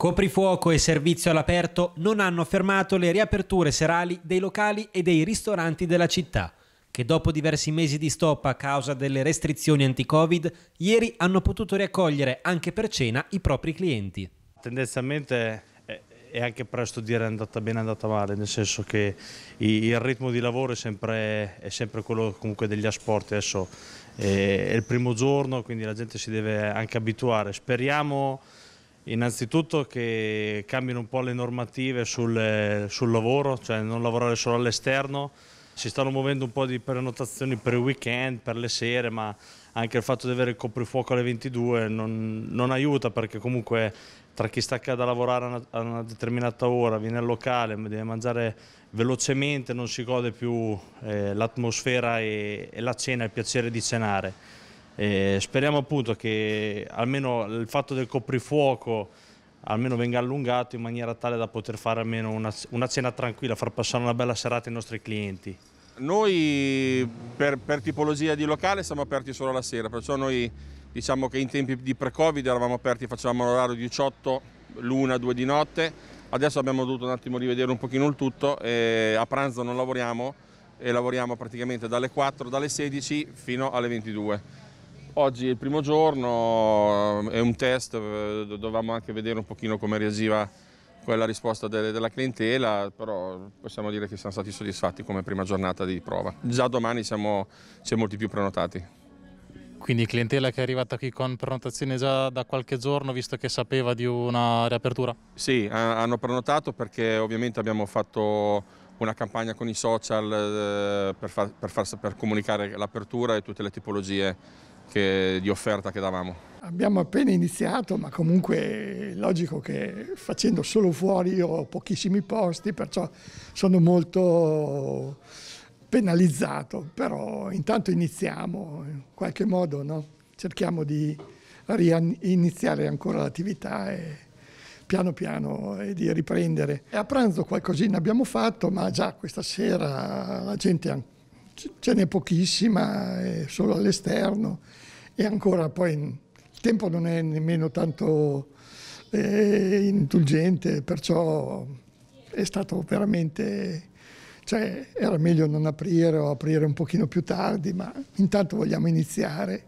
Coprifuoco e servizio all'aperto non hanno fermato le riaperture serali dei locali e dei ristoranti della città, che dopo diversi mesi di stop a causa delle restrizioni anti-Covid, ieri hanno potuto riaccogliere anche per cena i propri clienti. Tendenzialmente è anche presto dire è andata bene, è andata male, nel senso che il ritmo di lavoro è sempre, è sempre quello degli asporti, adesso è il primo giorno, quindi la gente si deve anche abituare. Speriamo Innanzitutto che cambino un po' le normative sul, eh, sul lavoro, cioè non lavorare solo all'esterno, si stanno muovendo un po' di prenotazioni per il weekend, per le sere, ma anche il fatto di avere il coprifuoco alle 22 non, non aiuta perché comunque tra chi stacca da lavorare a una, a una, determinata ora, viene al locale, deve mangiare velocemente, non si gode più eh, l'atmosfera e, e la cena, il piacere di cenare. E speriamo appunto che almeno il fatto del coprifuoco almeno venga allungato in maniera tale da poter fare almeno una, una cena tranquilla, far passare una bella serata ai nostri clienti. Noi per, per tipologia di locale siamo aperti solo la sera, perciò noi diciamo che in tempi di pre-covid eravamo aperti, facevamo l'orario 18, l'una, due di notte, adesso abbiamo dovuto un attimo rivedere un pochino il tutto, a pranzo non lavoriamo e lavoriamo praticamente dalle 4, dalle 16 fino alle 22 Oggi è il primo giorno, eh, è un test, eh, dovevamo anche vedere un pochino come reagiva quella risposta della clientela, però possiamo dire che siamo stati soddisfatti come prima giornata di prova. Già domani siamo, siamo molti più prenotati. Quindi clientela che è arrivata qui con prenotazione già da qualche giorno, visto che sapeva di una riapertura? Sì, hanno prenotato perché ovviamente abbiamo fatto una campagna con i social eh, per, far, per, far, per comunicare l'apertura e tutte le tipologie che, di offerta che davamo. Abbiamo appena iniziato, ma comunque è logico che facendo solo fuori io ho pochissimi posti, perciò sono molto penalizzato, però intanto iniziamo in qualche modo, no? cerchiamo di riniziare ancora l'attività e piano piano e di riprendere. E a pranzo qualcosina abbiamo fatto, ma già questa sera la gente ce n'è pochissima, è solo all'esterno e ancora poi il tempo non è nemmeno tanto eh, indulgente, perciò è stato veramente, cioè era meglio non aprire o aprire un pochino più tardi, ma intanto vogliamo iniziare,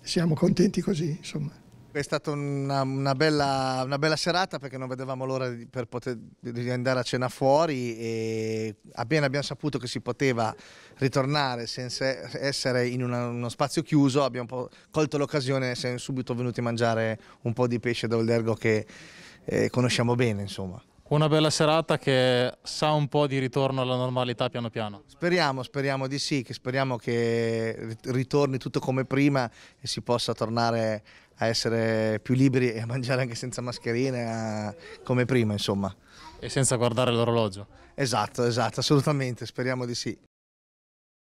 siamo contenti così, insomma. È stata una, una, bella, una, bella, serata perché non vedevamo l'ora di, per poter, di andare a cena fuori e appena abbiamo saputo che si poteva ritornare senza essere in una, uno spazio chiuso abbiamo colto l'occasione e siamo subito venuti a mangiare un po' di pesce d'oldergo che eh, conosciamo bene insomma una bella serata che sa un po' di ritorno alla normalità piano piano. Speriamo, speriamo di sì, che speriamo che ritorni tutto come prima e si possa tornare a essere più liberi e a mangiare anche senza mascherine a... come prima, insomma. E senza guardare l'orologio. Esatto, esatto, assolutamente, speriamo di sì.